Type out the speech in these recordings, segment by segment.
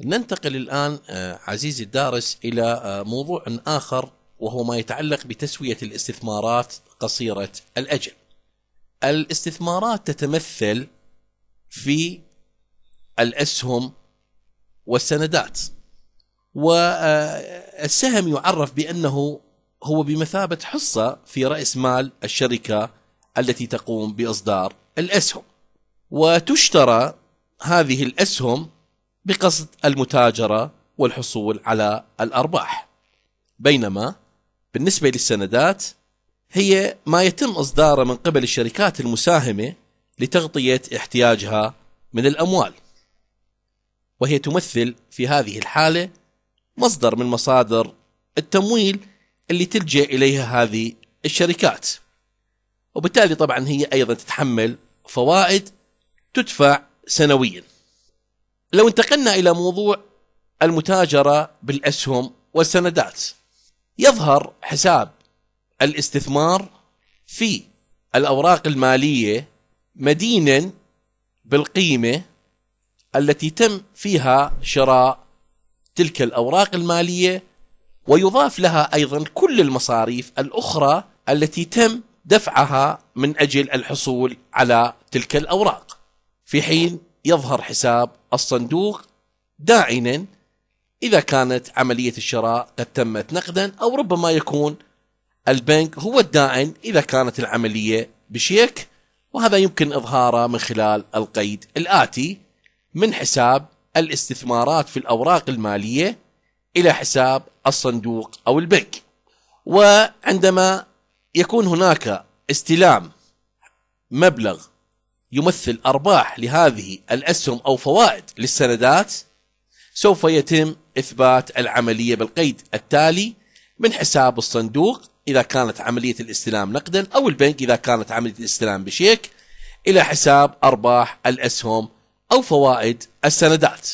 ننتقل الآن آه، عزيزي الدارس إلى آه، موضوع آخر وهو ما يتعلق بتسوية الاستثمارات قصيرة الأجل. الاستثمارات تتمثل في الأسهم والسندات. والسهم آه، يعرف بأنه هو بمثابة حصة في رأس مال الشركة التي تقوم بإصدار الأسهم. وتشترى هذه الأسهم بقصد المتاجرة والحصول على الأرباح بينما بالنسبة للسندات هي ما يتم إصداره من قبل الشركات المساهمة لتغطية احتياجها من الأموال وهي تمثل في هذه الحالة مصدر من مصادر التمويل اللي تلجأ إليها هذه الشركات وبالتالي طبعا هي أيضا تتحمل فوائد تدفع سنوياً لو انتقلنا الى موضوع المتاجره بالاسهم والسندات يظهر حساب الاستثمار في الاوراق الماليه مدينا بالقيمه التي تم فيها شراء تلك الاوراق الماليه ويضاف لها ايضا كل المصاريف الاخرى التي تم دفعها من اجل الحصول على تلك الاوراق في حين يظهر حساب الصندوق داعنا إذا كانت عملية الشراء قد تمت نقدا أو ربما يكون البنك هو الداعن إذا كانت العملية بشيك وهذا يمكن إظهاره من خلال القيد الآتي من حساب الاستثمارات في الأوراق المالية إلى حساب الصندوق أو البنك وعندما يكون هناك استلام مبلغ يمثل أرباح لهذه الأسهم أو فوائد للسندات سوف يتم إثبات العملية بالقيد التالي من حساب الصندوق إذا كانت عملية الاستلام نقدا أو البنك إذا كانت عملية الاستلام بشيك إلى حساب أرباح الأسهم أو فوائد السندات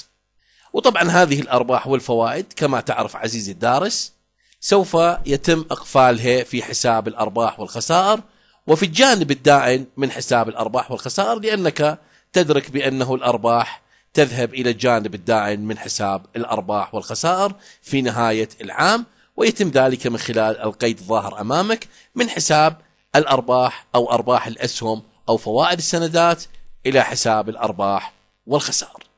وطبعا هذه الأرباح والفوائد كما تعرف عزيزي الدارس سوف يتم إقفالها في حساب الأرباح والخسائر وفي الجانب الداعم من حساب الارباح والخسائر لانك تدرك بانه الارباح تذهب الى الجانب الداعم من حساب الارباح والخسائر في نهايه العام ويتم ذلك من خلال القيد الظاهر امامك من حساب الارباح او ارباح الاسهم او فوائد السندات الى حساب الارباح والخسائر